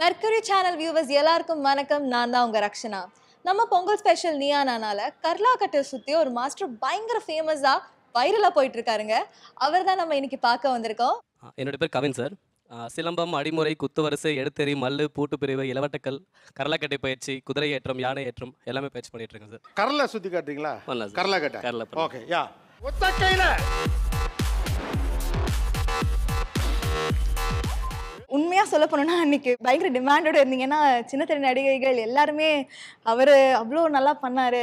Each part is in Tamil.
மெர்கரி சேனல் வியூவர்ஸ் எல்லாருக்கும் வணக்கம் நான் தான் உங்கள் ரக்ஷனா நம்ம பொங்கல் ஸ்பெஷல் நியானானால கர்லா கட்டை சுற்றி ஒரு மாஸ்டர் பயங்கர ஃபேமஸாக வைரலாக போயிட்டு இருக்காருங்க அவர் தான் நம்ம இன்னைக்கு பார்க்க வந்திருக்கோம் என்னோட பேர் கவின் சார் சிலம்பம் அடிமுறை குத்துவரிசை எடுத்தறி மல்லு பூட்டு பிரிவு இளவட்டக்கல் கரலாக்கட்டை பயிற்சி குதிரை ஏற்றம் யானை ஏற்றம் எல்லாமே பயிற்சி பண்ணிட்டு இருக்கேன் சார் கரலா சுற்றி காட்டுறீங்களா கரலா கட்டை கரலா ஓகே யா ஒத்த உண்மையாக சொல்ல போனோம்னா அன்னைக்கு பயங்கர டிமாண்டோடு இருந்தீங்கன்னா சின்னத்திரை நடிகைகள் எல்லாருமே அவர் அவ்வளோ நல்லா பண்ணார்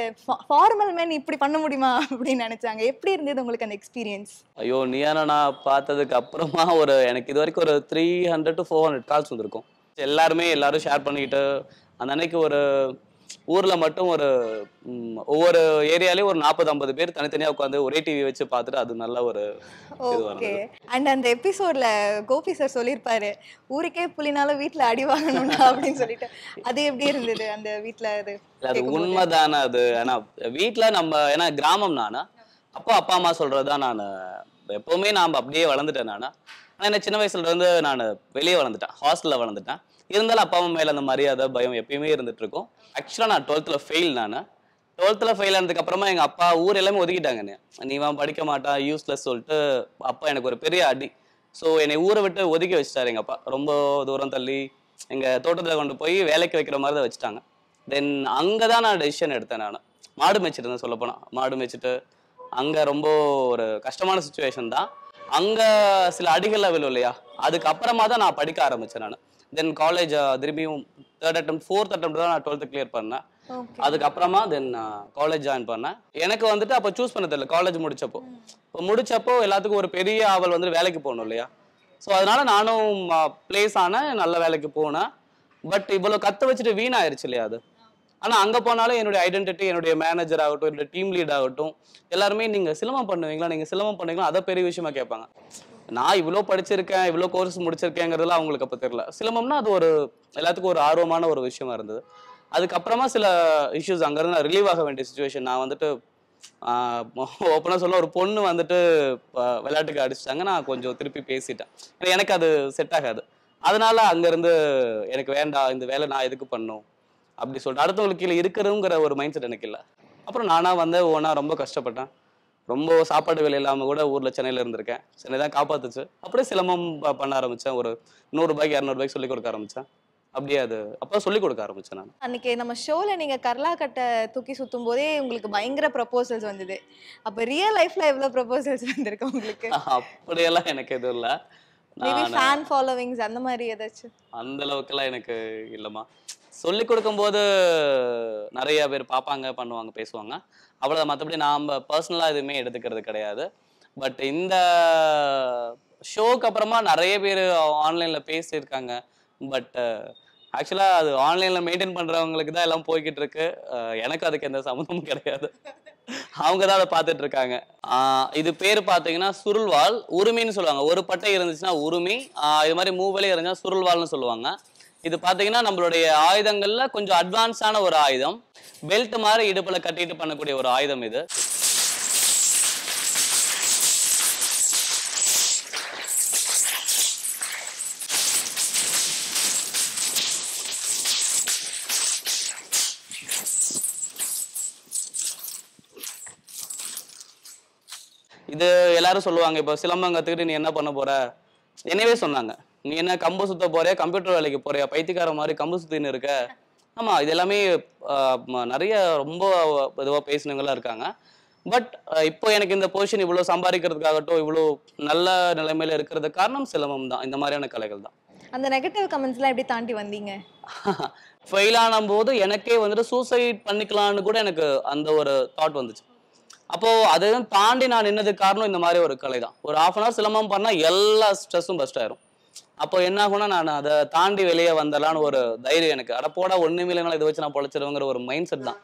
ஃபார்மல் மேன் இப்படி பண்ண முடியுமா அப்படின்னு நினச்சாங்க எப்படி இருந்தது உங்களுக்கு அந்த எக்ஸ்பீரியன்ஸ் ஐயோ நீயான நான் பார்த்ததுக்கு அப்புறமா ஒரு எனக்கு இது வரைக்கும் ஒரு three hundred to four hundred calls வந்திருக்கும் எல்லாருமே எல்லாரும் ஷேர் பண்ணிக்கிட்டு அந்த அன்னைக்கு ஒரு ஊரில் மட்டும் ஒரு ஒவ்வொரு ஏரியாலேயும் ஒரு நாற்பது ஐம்பது பேர் தனித்தனியாக உட்காந்து ஒரே டிவி வச்சு பார்த்துட்டு அது நல்ல ஒரு ஓகே அண்ட் அந்த எபிசோடில் கோபி சார் சொல்லியிருப்பாரு ஊருக்கே புள்ளினாலும் வீட்டில் அடி வாங்கணும்னா அப்படின்னு சொல்லிட்டு அது எப்படி இருந்தது அந்த வீட்டில் அது அது உண்மைதானே அது ஏன்னா வீட்டில் நம்ம ஏன்னா கிராமம் நானா அப்பா அப்பா அம்மா சொல்கிறது தான் நான் எப்போவுமே நான் அப்படியே வளர்ந்துட்டேன் நானா ஆனால் என்ன சின்ன வயசுலேருந்து நான் வெளியே வளர்ந்துட்டேன் ஹாஸ்டலில் வளர்ந்துட்டேன் இருந்தாலும் அப்பா அம்மா மேலே அந்த மரியாதை பயம் எப்பயுமே இருந்துட்டு இருக்கும் ஆக்சுவலாக நான் டுவெல்த்தில் ஃபெயில் நான் டுவெல்த்தில் ஃபெயில் ஆனதுக்கப்புறமா எங்கள் அப்பா ஊர் எல்லாமே ஒதுக்கிட்டாங்க நீ வா படிக்க மாட்டான் யூஸ்லெஸ் சொல்லிட்டு அப்பா எனக்கு ஒரு பெரிய அடி ஸோ என்னை ஊரை விட்டு ஒதுக்கி வச்சிட்டாரு எங்கள் அப்பா ரொம்ப தூரம் தள்ளி எங்கள் தோட்டத்தில் கொண்டு போய் வேலைக்கு வைக்கிற மாதிரி தான் வச்சுட்டாங்க தென் அங்கே தான் நான் டெசிஷன் எடுத்தேன் நான் மாடு மேய்ச்சிருந்தேன் சொல்லப்போனால் மாடு மேய்ச்சிட்டு அங்கே ரொம்ப ஒரு கஷ்டமான சுச்சுவேஷன் தான் அங்கே சில அடிகள் லெவல் இல்லையா அதுக்கப்புறமா தான் நான் படிக்க ஆரம்பித்தேன் நான் தென் காலேஜ் uh, திரும்பியும் தேர்ட் அட்டம் ஃபோர்த் அட்டம் தான் நான் டுவெல்த்து கிளியர் பண்ணேன் அதுக்கப்புறமா தென் காலேஜ் ஜாயின் பண்ணேன் எனக்கு வந்துட்டு அப்போ சூஸ் பண்ண தெரியல காலேஜ் முடிச்சப்போ இப்போ முடிச்சப்போ எல்லாத்துக்கும் ஒரு பெரிய ஆவல் வந்து வேலைக்கு போகணும் இல்லையா ஸோ அதனால நானும் பிளேஸ் uh, ஆனேன் நல்ல வேலைக்கு போனேன் பட் இவ்வளோ கற்று வச்சுட்டு வீணாயிருச்சு இல்லையா அது ஆனால் அங்கே போனாலும் என்னுடைய ஐடென்டிட்டி என்னுடைய மேனேஜர் ஆகட்டும் என்னுடைய டீம் லீட் ஆகட்டும் எல்லாருமே நீங்கள் சிலமம் பண்ணுவீங்களா நீங்கள் சிலமம் பண்ணுவீங்களா அதை பெரிய விஷயமா கேட்பாங்க நான் இவ்வளோ படிச்சிருக்கேன் இவ்வளோ கோர்ஸ் முடிச்சிருக்கேங்கிறதுலாம் அவங்களுக்கு அப்போ தெரியல சிலம்பம்னா அது ஒரு எல்லாத்துக்கும் ஒரு ஆர்வமான ஒரு விஷயமா இருந்தது அதுக்கப்புறமா சில இஷ்யூஸ் அங்கேருந்து நான் ரிலீவ் ஆக வேண்டிய சுச்சுவேஷன் நான் வந்துட்டு ஓப்பனாக சொல்ல ஒரு பொண்ணு வந்துட்டு விளையாட்டுக்கு அடிச்சிட்டாங்க நான் கொஞ்சம் திருப்பி பேசிட்டேன் எனக்கு அது செட் ஆகாது அதனால அங்கேருந்து எனக்கு வேண்டாம் இந்த வேலை நான் எதுக்கு பண்ணும் அப்படி சொல்லிட்டு அடுத்தவங்களுக்கு கீழே இருக்கிறதுங்கிற ஒரு மைண்ட் செட் எனக்கு இல்லை அப்புறம் நானாக வந்து ஒன்றா ரொம்ப கஷ்டப்பட்டேன் ரொம்ப சாப்பாடு விலை இல்லாமல் கூட ஊரில் சென்னையில் இருந்திருக்கேன் சென்னை தான் காப்பாத்துச்சு அப்படியே சிலமம் பண்ண ஆரம்பித்தேன் ஒரு நூறுரூபாய்க்கு இரநூறுபாய்க்கு சொல்லிக் கொடுக்க ஆரம்பித்தேன் அப்படியே அது அப்போ சொல்லிக் கொடுக்க ஆரம்பிச்சேன் நான் அன்னைக்கு நம்ம ஷோல நீங்க கர்லா கட்டை தூக்கி சுத்தும் போதே உங்களுக்கு பயங்கர ப்ரப்போசல்ஸ் வந்தது அப்ப ரியல் லைஃப்ல எவ்வளவு ப்ரப்போசல்ஸ் வந்திருக்கு உங்களுக்கு அப்படியெல்லாம் எனக்கு எதுவும் இல்ல மேபி ஃபேன் ஃபாலோவிங்ஸ் அந்த மாதிரி ஏதாச்சும் அந்த அளவுக்கு எல்லாம் எனக்கு இல்லைம்மா சொல்லிக் போது நிறைய பேர் பார்ப்பாங்க பண்ணுவாங்க பேசுவாங்க அவ்வளோ மற்றபடி நாம் பர்சனலாக எதுவுமே எடுத்துக்கிறது கிடையாது பட் இந்த ஷோக்கு அப்புறமா நிறைய பேர் ஆன்லைனில் பேசியிருக்காங்க பட் uh, ஆக்சுவலாக அது ஆன்லைனில் மெயின்டைன் பண்ணுறவங்களுக்கு தான் எல்லாம் போய்கிட்டு இருக்கு uh, எனக்கு அதுக்கு எந்த சம்மந்தமும் கிடையாது அவங்க தான் அதை பார்த்துட்டு இருக்காங்க uh, இது பேர் பார்த்தீங்கன்னா சுருள்வால் உரிமைன்னு சொல்லுவாங்க ஒரு பட்டை இருந்துச்சுன்னா உரிமை இது மாதிரி மூவலே இருந்துச்சுன்னா சுருள்வால்னு சொல்லுவாங்க இது பார்த்தீங்கன்னா நம்மளுடைய ஆயுதங்களில் கொஞ்சம் அட்வான்ஸான ஒரு ஆயுதம் பெல்ட் மாதிரி இடுப்பில் கட்டிட்டு பண்ணக்கூடிய ஒரு ஆயுதம் இது இது எல்லாரும் சொல்லுவாங்க இப்போ சிலம்பம் கற்றுக்கிட்டு நீ என்ன பண்ண போற என்னவே சொன்னாங்க நீ என்ன கம்பு சுத்த போறியா கம்ப்யூட்டர் வேலைக்கு போறியா பைத்தியக்கார மாதிரி கம்பு சுத்தின்னு இருக்க ஆமா இது எல்லாமே நிறைய ரொம்ப இதுவாக பேசினவங்களா இருக்காங்க பட் இப்போ எனக்கு இந்த பொசிஷன் இவ்வளோ சம்பாதிக்கிறதுக்காகட்டும் இவ்வளோ நல்ல நிலைமையில இருக்கிறது காரணம் சிலம்பம் தான் இந்த மாதிரியான கலைகள் தான் அந்த நெகட்டிவ் கமெண்ட்ஸ்லாம் எப்படி தாண்டி வந்தீங்க ஃபெயில் ஆன போது எனக்கே வந்துட்டு சூசைட் பண்ணிக்கலாம்னு கூட எனக்கு அந்த ஒரு தாட் வந்துச்சு அப்போது அதையும் தாண்டி நான் நின்னதுக்கு காரணம் இந்த மாதிரி ஒரு கலை தான் ஒரு ஆஃப் அன் அவர் சிலம்பம் பண்ணால் எல்லா ஸ்ட்ரெஸ்ஸும் பெஸ்ட் ஆயிரும் அப்போ என்ன ஆகும்னா நான் அதை தாண்டி வெளியே வந்தலான்னு ஒரு தைரியம் எனக்கு அடப்போட ஒன்றுமே இல்லைனால இதை வச்சு நான் பொழைச்சிருவேங்கிற ஒரு மைண்ட் செட் தான்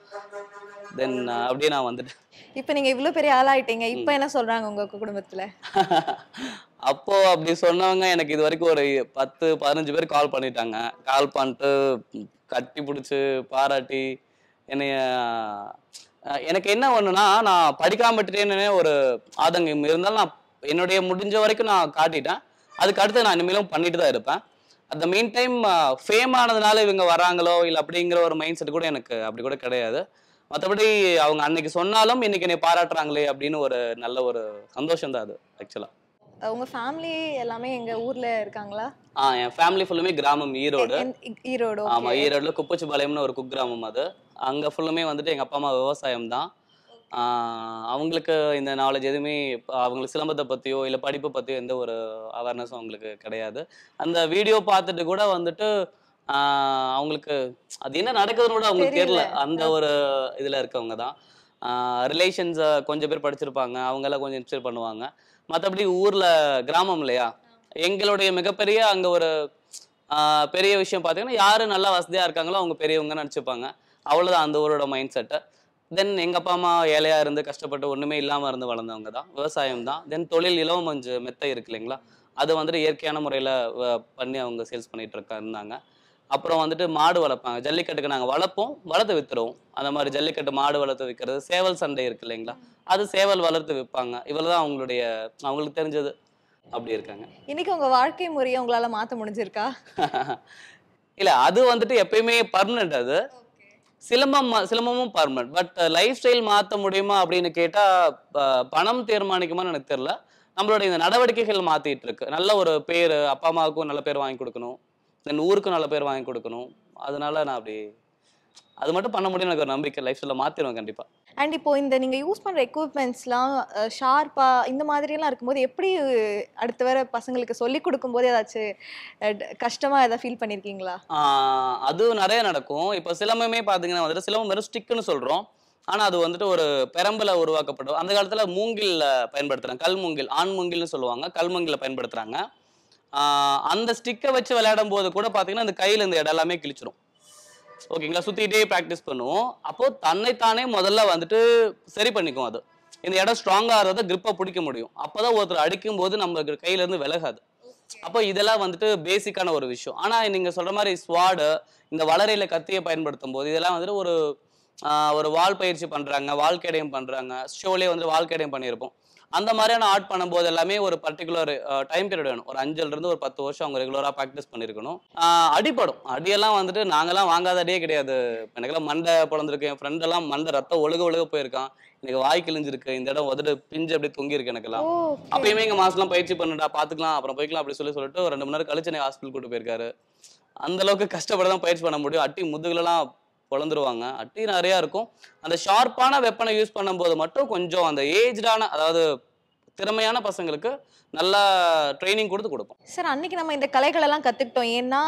தென் அப்படியே நான் வந்துட்டேன் இப்போ நீங்கள் இவ்வளோ பெரிய ஆளாயிட்டீங்க இப்போ என்ன சொல்கிறாங்க உங்கள் குடும்பத்தில் அப்போ அப்படி சொன்னவங்க எனக்கு இது வரைக்கும் ஒரு பத்து பதினஞ்சு பேர் கால் பண்ணிட்டாங்க கால் பண்ணிட்டு கட்டி பிடிச்சி பாராட்டி என்னைய எனக்கு என்ன ஒன்றுனா நான் படிக்காம விட்டுட்டேன்னு ஒரு ஆதங்கம் இருந்தாலும் நான் என்னுடைய முடிஞ்ச வரைக்கும் நான் காட்டிட்டேன் அதுக்கு அடுத்து நான் இனிமேலும் பண்ணிட்டு தான் இருப்பேன் அந்த மெயின் டைம் ஃபேம் ஆனதுனால இவங்க வராங்களோ இல்லை அப்படிங்கிற ஒரு மைண்ட் செட் கூட எனக்கு அப்படி கூட கிடையாது மற்றபடி அவங்க அன்னைக்கு சொன்னாலும் இன்னைக்கு என்னை பாராட்டுறாங்களே அப்படின்னு ஒரு நல்ல ஒரு சந்தோஷம் தான் அது ஆக்சுவலா உங்க ஃபேமிலி எல்லாமே எங்க ஊர்ல இருக்காங்களா ஆ என் ஃபேமிலி ஃபுல்லுமே கிராமம் ஈரோடு ஈரோடு ஆமா ஈரோடுல குப்பச்சிபாளையம்னு ஒரு குக்கிராமம் அது அங்க ஃபுல்லுமே வந்துட்டு எங்க அப்பா அம்மா விவசாயம் தான் அவங்களுக்கு இந்த நாலேஜ் எதுவுமே அவங்களுக்கு சிலம்பத்தை பற்றியோ இல்லை படிப்பை பற்றியோ எந்த ஒரு அவேர்னஸும் அவங்களுக்கு கிடையாது அந்த வீடியோ பார்த்துட்டு கூட வந்துட்டு அவங்களுக்கு அது என்ன நடக்குதுன்னு கூட அவங்களுக்கு தெரியல அந்த ஒரு இதில் இருக்கவங்க தான் ரிலேஷன்ஸை கொஞ்சம் பேர் படிச்சிருப்பாங்க அவங்கெல்லாம் கொஞ்சம் இன்ஸ்பைர் பண்ணுவாங்க மற்றபடி ஊரில் கிராமம் இல்லையா எங்களுடைய மிகப்பெரிய அங்கே ஒரு பெரிய விஷயம் பார்த்தீங்கன்னா யார் நல்லா வசதியாக இருக்காங்களோ அவங்க பெரியவங்கன்னு நினச்சிப்பாங்க அவ்வளோதான் அந்த ஊரோட மைண்ட் செட்டை தென் எங்கள் அப்பா அம்மா ஏழையாக இருந்து கஷ்டப்பட்டு ஒன்றுமே இல்லாமல் இருந்து வளர்ந்தவங்க தான் விவசாயம் தான் தென் தொழில் இலவம் மஞ்சு மெத்தை இருக்கு இல்லைங்களா அது வந்துட்டு இயற்கையான முறையில் பண்ணி அவங்க சேல்ஸ் பண்ணிகிட்டு இருக்கா இருந்தாங்க அப்புறம் வந்துட்டு மாடு வளர்ப்பாங்க ஜல்லிக்கட்டுக்கு நாங்கள் வளர்ப்போம் வளர்த்து விற்றுருவோம் அந்த மாதிரி ஜல்லிக்கட்டு மாடு வளர்த்து விற்கிறது சேவல் சண்டை இருக்கு இல்லைங்களா அது சேவல் வளர்த்து விற்பாங்க இவ்வளோ தான் அவங்களுடைய அவங்களுக்கு தெரிஞ்சது அப்படி இருக்காங்க இன்னைக்கு உங்கள் வாழ்க்கை முறையை உங்களால் மாற்ற முடிஞ்சிருக்கா இல்லை அது வந்துட்டு எப்பயுமே பர்மனண்ட் அது சிலம்பம் சிலம்பமும் பர்மனன்ட் பட் லைஃப் ஸ்டைல் மாற்ற முடியுமா அப்படின்னு கேட்டால் பணம் தீர்மானிக்குமான்னு எனக்கு தெரில நம்மளுடைய இந்த நடவடிக்கைகள் மாற்றிட்டு இருக்கு நல்ல ஒரு பேர் அப்பா அம்மாவுக்கும் நல்ல பேர் வாங்கி கொடுக்கணும் தென் ஊருக்கும் நல்ல பேர் வாங்கி கொடுக்கணும் அதனால நான் அப்படி அது மட்டும் பண்ண முடியும் எனக்கு ஒரு நம்பிக்கை லைஃப்பில் மாத்திரும் கண்டிப்பாக அண்ட் இப்போ இந்த நீங்கள் யூஸ் பண்ணுற எக்யூப்மெண்ட்ஸ்லாம் ஷார்ப்பாக இந்த எல்லாம் இருக்கும்போது எப்படி அடுத்து வர பசங்களுக்கு சொல்லி கொடுக்கும்போது ஏதாச்சும் கஷ்டமாக ஏதாவது ஃபீல் பண்ணியிருக்கீங்களா அது நிறைய நடக்கும் இப்போ சிலம்பமே பார்த்தீங்கன்னா வந்துட்டு சிலம்பம் வெறும் ஸ்டிக்குன்னு சொல்கிறோம் ஆனால் அது வந்துட்டு ஒரு பெரம்பல உருவாக்கப்படும் அந்த காலத்தில் மூங்கில் பயன்படுத்துறாங்க கல் மூங்கில் ஆண் மூங்கில்னு சொல்லுவாங்க கல் மூங்கில பயன்படுத்துகிறாங்க அந்த ஸ்டிக்கை வச்சு விளையாடும் போது கூட பார்த்தீங்கன்னா அந்த கையில இந்த இடம் எல்லாமே கிழிச்சிரும் ஓகேங்களா சுற்றிக்கிட்டே ப்ராக்டிஸ் பண்ணுவோம் அப்போது தன்னைத்தானே முதல்ல வந்துட்டு சரி பண்ணிக்கும் அது இந்த இடம் ஸ்ட்ராங்காக இருந்தால் கிரிப்பை பிடிக்க முடியும் அப்போ தான் ஒருத்தர் அடிக்கும் போது நம்ம கையிலேருந்து விலகாது அப்போ இதெல்லாம் வந்துட்டு பேசிக்கான ஒரு விஷயம் ஆனால் நீங்கள் சொல்கிற மாதிரி ஸ்வாடு இந்த வளரையில் கத்தியை பயன்படுத்தும் போது இதெல்லாம் வந்துட்டு ஒரு ஒரு வால் பயிற்சி பண்ணுறாங்க வாழ்க்கையடையும் பண்ணுறாங்க ஷோலே வந்து வாழ்க்கையடையும் பண்ணியிருப்போம் அந்த மாதிரியான ஆர்ட் பண்ணும்போது எல்லாமே ஒரு பர்டிகுலர் டைம் பீரியட் வேணும் ஒரு அஞ்சுல இருந்து ஒரு பத்து வருஷம் அவங்க ரெகுலராக ப்ராக்டிஸ் பண்ணிருக்கணும் அடிப்படும் அடியெல்லாம் வந்துட்டு நாங்கெல்லாம் வாங்காத அடியே கிடையாது எனக்கெல்லாம் மண்டை பிறந்திருக்கு என் எல்லாம் மண்டை ரத்தம் ஒழுக ஒழுக போயிருக்கான் எனக்கு வாய் கிழிஞ்சிருக்கு இந்த இடம் உதடு பிஞ்சு அப்படி தொங்கியிருக்கு எனக்கெல்லாம் அப்பயுமே எங்கள் மாசம் பயிற்சி பண்ணுடா பாத்துக்கலாம் அப்புறம் போய்க்கலாம் அப்படி சொல்லி சொல்லிட்டு ஒரு ரெண்டு மணி நேரம் கழிச்சு எனக்கு ஹாஸ்பிட்டல் கூட்டு போயிருக்காரு அந்த அளவுக்கு கஷ்டப்படதான் தான் பயிற்சி பண்ண முடியும் அட்டி எல்லாம் குழந்துருவாங்க அட்டி நிறையா இருக்கும் அந்த ஷார்ப்பான வெப்பனை யூஸ் பண்ணும்போது மட்டும் கொஞ்சம் அந்த ஏஜ்டான அதாவது திறமையான பசங்களுக்கு நல்லா ட்ரைனிங் கொடுத்து கொடுப்போம் சார் அன்னைக்கு நம்ம இந்த கலைகள் எல்லாம் கத்துக்கிட்டோம் ஏன்னா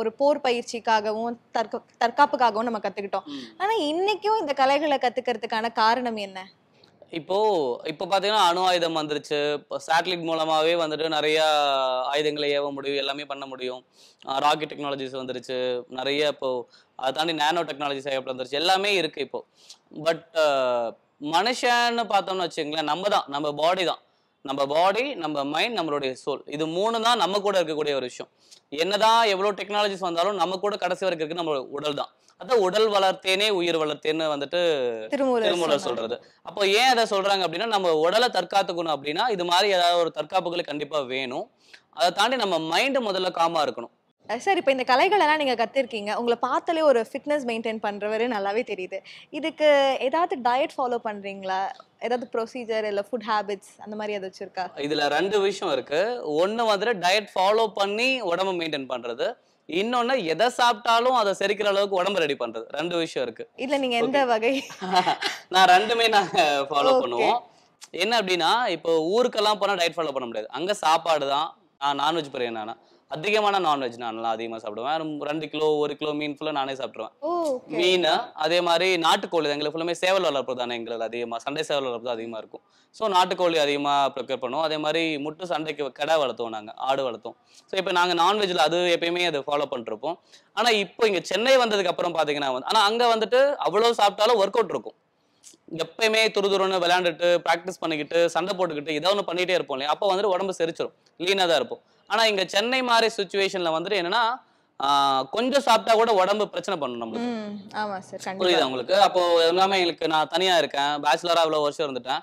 ஒரு போர் பயிற்சிக்காகவும் தற்காப்புக்காகவும் நம்ம கத்துக்கிட்டோம் ஆனா இன்னைக்கும் இந்த கலைகளை கத்துக்கிறதுக்கான காரணம் என்ன இப்போது இப்போ பார்த்தீங்கன்னா அணு ஆயுதம் வந்துருச்சு இப்போ சேட்டலைட் மூலமாகவே வந்துட்டு நிறையா ஆயுதங்களை ஏவ முடியும் எல்லாமே பண்ண முடியும் ராக்கெட் டெக்னாலஜிஸ் வந்துருச்சு நிறைய இப்போது அதை தாண்டி நேனோ டெக்னாலஜிஸ் ஏவப்பட வந்துருச்சு எல்லாமே இருக்குது இப்போது பட் மனுஷன்னு பார்த்தோம்னு வச்சுங்களேன் நம்ம தான் நம்ம பாடி தான் நம்ம பாடி நம்ம மைண்ட் நம்மளுடைய சோல் இது மூணு தான் நம்ம கூட இருக்கக்கூடிய ஒரு விஷயம் என்னதான் எவ்வளோ டெக்னாலஜிஸ் வந்தாலும் நம்ம கூட கடைசி வரைக்கும் இருக்கு நம்ம உடல் தான் அதான் உடல் வளர்த்தேனே உயிர் வளர்த்தேன்னு வந்துட்டு திருமூலர் சொல்றது அப்போ ஏன் அதை சொல்றாங்க அப்படின்னா நம்ம உடலை தற்காத்துக்கணும் அப்படின்னா இது மாதிரி ஏதாவது ஒரு தற்காப்புகளை கண்டிப்பா வேணும் அதை தாண்டி நம்ம மைண்ட் முதல்ல காமா இருக்கணும் சார் இப்போ இந்த எல்லாம் நீங்கள் கற்றுருக்கீங்க உங்களை பார்த்தாலே ஒரு ஃபிட்னஸ் மெயின்டைன் பண்ணுறவர் நல்லாவே தெரியுது இதுக்கு ஏதாவது டயட் ஃபாலோ பண்ணுறீங்களா ஏதாவது ப்ரொசீஜர் இல்ல ஃபுட் ஹேபிட்ஸ் அந்த மாதிரி ஏதாச்சும் இருக்கா இதுல ரெண்டு விஷயம் இருக்கு ஒன்று வந்துட்டு டயட் ஃபாலோ பண்ணி உடம்பு மெயின்டைன் பண்றது இன்னொன்னு எதை சாப்பிட்டாலும் அதை செரிக்கிற அளவுக்கு உடம்பு ரெடி பண்றது ரெண்டு விஷயம் இருக்கு இல்ல நீங்க எந்த வகை நான் ரெண்டுமே நாங்க ஃபாலோ பண்ணுவோம் என்ன அப்படின்னா இப்போ ஊருக்கெல்லாம் போனா டயட் ஃபாலோ பண்ண முடியாது அங்க சாப்பாடு தான் நான் நான்வெஜ் பிரியன் நானா அதிகமான நான்வெஜ் நான்லாம் அதிகமா சாப்பிடுவேன் ரெண்டு கிலோ ஒரு கிலோ மீன் ஃபுல்லாக நானே சாப்பிடுவேன் மீன் அதே மாதிரி நாட்டுக்கோழி எங்களுக்கு ஃபுல்லாமே சேவல் வளர்ப்பு தானே எங்களுக்கு அதிகமா சண்டை சேவல் வளர்ப்பு தான் அதிகமா இருக்கும் ஸோ நாட்டுக்கோழி அதிகமா ப்ரிப்பேர் பண்ணுவோம் அதே மாதிரி முட்டு சண்டைக்கு கடை வளர்த்தோம் நாங்க ஆடு வளர்த்தோம் ஸோ இப்போ நாங்க நான்வெஜ்ல அது எப்பயுமே அதை ஃபாலோ பண்ணிருப்போம் ஆனா இப்போ இங்க சென்னை வந்ததுக்கு அப்புறம் பாத்தீங்கன்னா வந்து ஆனா அங்க வந்துட்டு அவ்வளவு சாப்பிட்டாலும் ஒர்க் அவுட் இருக்கும் எப்பயுமே துரு துருன்னு விளையாண்டுட்டு பிராக்டிஸ் பண்ணிக்கிட்டு சண்டை போட்டுக்கிட்டு ஏதோ ஒன்று பண்ணிகிட்டே இருப்போம் இல்லையா அப்போ வந்துட்டு உடம்பு செரிச்சிடும் லீனாக தான் இருப்போம் ஆனா இங்க சென்னை மாதிரி சுச்சுவேஷன்ல வந்துட்டு என்னன்னா கொஞ்சம் சாப்பிட்டா கூட உடம்பு பிரச்சனை பண்ணணும் புரியுது உங்களுக்கு அப்போ எல்லாமே எங்களுக்கு நான் தனியா இருக்கேன் பேச்சுலரா இவ்வளவு வருஷம் இருந்துட்டேன்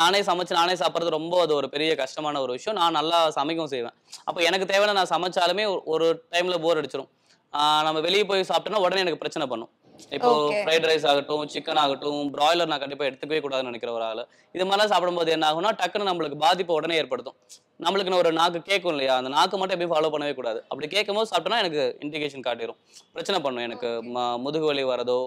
நானே சமைச்சு நானே சாப்பிட்றது ரொம்ப அது ஒரு பெரிய கஷ்டமான ஒரு விஷயம் நான் நல்லா சமைக்கவும் செய்வேன் அப்போ எனக்கு தேவையான நான் சமைச்சாலுமே ஒரு டைம்ல போர் அடிச்சிடும் நம்ம வெளியே போய் சாப்பிட்டோம்னா உடனே எனக்கு பிரச்சனை பண்ணும் இப்போ ஃப்ரைட் ரைஸ் ஆகட்டும் சிக்கன் ஆகட்டும் பிராய்லர் நான் கண்டிப்பா எடுத்துக்கவே கூடாதுன்னு நினைக்கிற ஒரு ஆள் இது மாதிரிலாம் சாப்பிடும்போது என்ன ஆகும்னா டக்குன்னு நம்மளுக்கு பாதிப்பு உடனே ஏற்படுத்தும் நம்மளுக்கு நான் ஒரு நாக்கு கேட்கும் இல்லையா அந்த நாக்கு மட்டும் எப்படி ஃபாலோ பண்ணவே கூடாது அப்படி கேட்கும் போது சாப்பிட்டோம்னா எனக்கு இண்டிகேஷன் காட்டிடும் பிரச்சனை பண்ணும் எனக்கு முதுகு வலி வரதோ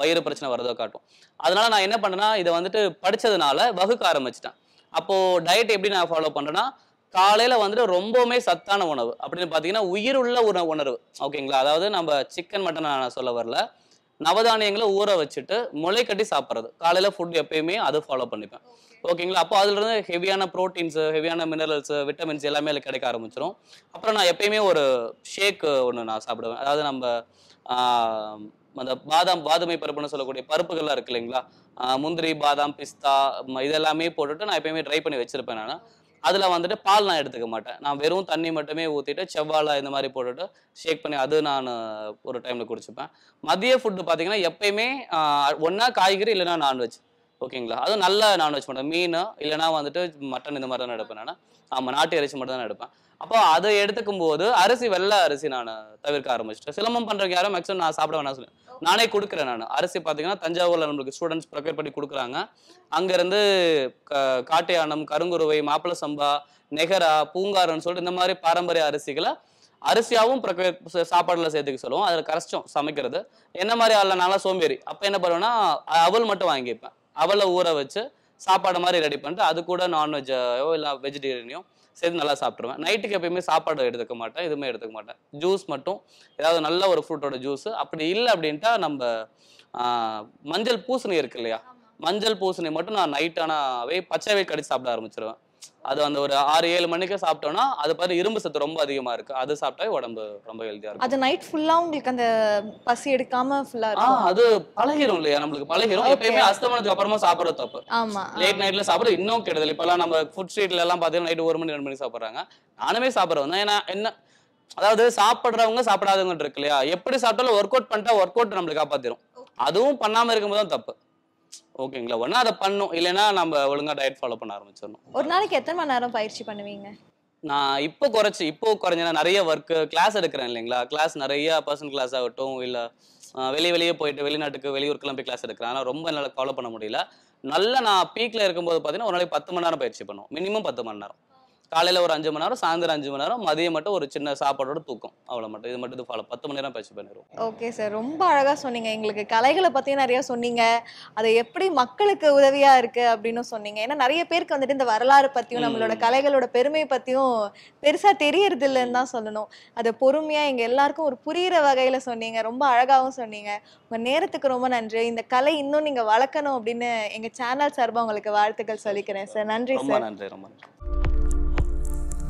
வயிறு பிரச்சனை வரதோ காட்டும் அதனால நான் என்ன பண்ணேன்னா இதை வந்துட்டு படித்ததுனால வகுக்க ஆரம்பிச்சிட்டேன் அப்போது டயட் எப்படி நான் ஃபாலோ பண்ணுறேன்னா காலையில் வந்துட்டு ரொம்பவுமே சத்தான உணவு அப்படின்னு பார்த்தீங்கன்னா உயிர் உள்ள உணவு ஓகேங்களா அதாவது நம்ம சிக்கன் மட்டன் நான் சொல்ல வரல நவதானியங்களை ஊற வச்சுட்டு முளை கட்டி சாப்பிட்றது காலையில் ஃபுட் எப்பயுமே அதை ஃபாலோ பண்ணிப்பேன் ஓகேங்களா அப்போ அதுலேருந்து ஹெவியான ப்ரோட்டீன்ஸு ஹெவியான மினரல்ஸு விட்டமின்ஸ் எல்லாமே அதில் கிடைக்க ஆரம்பிச்சிடும் அப்புறம் நான் எப்பயுமே ஒரு ஷேக் ஒன்று நான் சாப்பிடுவேன் அதாவது நம்ம அந்த பாதாம் பாதுமை பருப்புன்னு சொல்லக்கூடிய பருப்புகள்லாம் இருக்கு இல்லைங்களா முந்திரி பாதாம் பிஸ்தா இதெல்லாமே போட்டுட்டு நான் எப்பயுமே ட்ரை பண்ணி வச்சிருப்பேன் நான் அதில் வந்துட்டு பால் நான் எடுத்துக்க மாட்டேன் நான் வெறும் தண்ணி மட்டுமே ஊற்றிட்டு செவ்வாழை இந்த மாதிரி போட்டுட்டு ஷேக் பண்ணி அது நான் ஒரு டைமில் குடிச்சுப்பேன் மதிய ஃபுட்டு பார்த்தீங்கன்னா எப்பயுமே ஒன்றா காய்கறி இல்லைன்னா நான்வெஜ் ஓகேங்களா அதுவும் நல்ல நான்வெஜ் பண்ணுவேன் மீன் இல்லைனா வந்துட்டு மட்டன் இந்த மாதிரி தான் எடுப்பேன் நான் ஆமாம் நாட்டு அரிசி மட்டும் தான் எடுப்பேன் அப்போ அதை எடுத்துக்கும் போது அரிசி வெள்ளை அரிசி நான் தவிர்க்க ஆரம்பிச்சிட்டேன் சிலம்பம் பண்ணுறதுக்கு யாரும் மேக்ஸிமம் நான் சாப்பிட வேணாம் சொல்லுவேன் நானே கொடுக்குறேன் நான் அரிசி பார்த்தீங்கன்னா தஞ்சாவூரில் நம்மளுக்கு ஸ்டூடெண்ட்ஸ் ப்ரிப்பேர் பண்ணி கொடுக்குறாங்க அங்கேருந்து காட்டையானம் கருங்குருவை மாப்பிள சம்பா நெகரா பூங்காரன்னு சொல்லிட்டு இந்த மாதிரி பாரம்பரிய அரிசிகளை அரிசியாகவும் சாப்பாடுல சேர்த்துக்க சொல்லுவோம் அதில் கரைச்சோம் சமைக்கிறது என்ன மாதிரி ஆள்னால சோம்பேறி அப்போ என்ன பண்ணுவேன்னா அவள் மட்டும் வாங்கிப்பேன் அவளை ஊற வச்சு சாப்பாடு மாதிரி ரெடி பண்ணிட்டு அது கூட நான்வெஜ்ஜோ இல்லை வெஜிடேரியனையும் சேர்த்து நல்லா சாப்பிட்ருவேன் நைட்டுக்கு எப்பயுமே சாப்பாடு எடுத்துக்க மாட்டேன் எதுவுமே எடுத்துக்க மாட்டேன் ஜூஸ் மட்டும் ஏதாவது நல்ல ஒரு ஃப்ரூட்டோட ஜூஸ் அப்படி இல்லை அப்படின்ட்டா நம்ம மஞ்சள் பூசணி இருக்கு இல்லையா மஞ்சள் பூசணி மட்டும் நான் நைட் ஆனாவே பச்சைவே கடிச்சு சாப்பிட ஆரம்பிச்சிருவேன் அது அந்த ஒரு ஆறு ஏழு மணிக்கு சாப்பிட்டோம்னா அது பார்த்து இரும்பு சத்து ரொம்ப அதிகமா இருக்கு அது சாப்பிட்டா உடம்பு ரொம்ப ஹெல்த்தியா இருக்கும் அது நைட் ஃபுல்லா உங்களுக்கு அந்த பசி எடுக்காம ஃபுல்லா இருக்கும் அது பழகிரும் இல்லையா நம்மளுக்கு பழகிரும் எப்பயுமே அஸ்தமனத்துக்கு அப்புறமா சாப்பிடுறது தப்பு ஆமா லேட் நைட்ல சாப்பிட இன்னும் கெடுதல் இப்பலாம் நம்ம ஃபுட் ஸ்ட்ரீட்ல எல்லாம் பாத்தீங்கன்னா நைட் ஒரு மணி ரெண்டு மணி சாப்பிடுறாங்க நானுமே சாப்பிடுறேன் ஏன்னா என்ன அதாவது சாப்பிடுறவங்க சாப்பிடாதவங்க இருக்கு இல்லையா எப்படி சாப்பிட்டாலும் ஒர்க் அவுட் பண்ணிட்டா ஒர்க் அவுட் நம்மளுக்கு காப்பாத்திரும் அதுவும் பண்ணாம இருக்கும்போது தான் தப்பு ஓகேங்களா ஒன்னா அதை பண்ணும் இல்லைன்னா நம்ம ஒழுங்கா டயட் ஃபாலோ பண்ண ஆரம்பிச்சிடணும் ஒரு நாளைக்கு எத்தனை மணி நேரம் பயிற்சி பண்ணுவீங்க நான் இப்போ குறைச்சி இப்போ குறைஞ்சா நிறைய ஒர்க்கு கிளாஸ் எடுக்கிறேன் இல்லைங்களா கிளாஸ் நிறைய பர்சனல் கிளாஸ் ஆகட்டும் இல்லை வெளியே வெளியே போயிட்டு வெளிநாட்டுக்கு வெளியூருக்குலாம் போய் கிளாஸ் எடுக்கிறேன் ரொம்ப என்னால் ஃபாலோ பண்ண முடியல நல்லா நான் பீக்கில் இருக்கும்போது பார்த்தீங்கன்னா ஒரு நாளைக்கு பத்து மணி நேரம் பயிற்சி பண்ணுவோம் மினிமம் பத்து மணி நேரம் காலையில் ஒரு அஞ்சு மணி நேரம் சாயந்தரம் அஞ்சு மணி நேரம் மதியம் மட்டும் ஒரு சின்ன சாப்பாடோட தூக்கம் அவ்வளோ மட்டும் இது மட்டும் இது ஃபாலோ பத்து மணி நேரம் பயிற்சி பண்ணிடுவோம் ஓகே சார் ரொம்ப அழகாக சொன்னீங்க எங்களுக்கு கலைகளை பற்றி நிறையா சொன்னீங்க அதை எப்படி மக்களுக்கு உதவியாக இருக்குது அப்படின்னு சொன்னீங்க ஏன்னா நிறைய பேருக்கு வந்துட்டு இந்த வரலாறு பற்றியும் நம்மளோட கலைகளோட பெருமையை பற்றியும் பெருசாக தெரியறது இல்லைன்னு தான் சொல்லணும் அதை பொறுமையாக எங்கள் எல்லாருக்கும் ஒரு புரிகிற வகையில் சொன்னீங்க ரொம்ப அழகாகவும் சொன்னீங்க உங்கள் நேரத்துக்கு ரொம்ப நன்றி இந்த கலை இன்னும் நீங்கள் வளர்க்கணும் அப்படின்னு எங்கள் சேனல் சார்பாக உங்களுக்கு வாழ்த்துக்கள் சொல்லிக்கிறேன் சார் நன்றி சார் நன்றி ரொம்ப நன்றி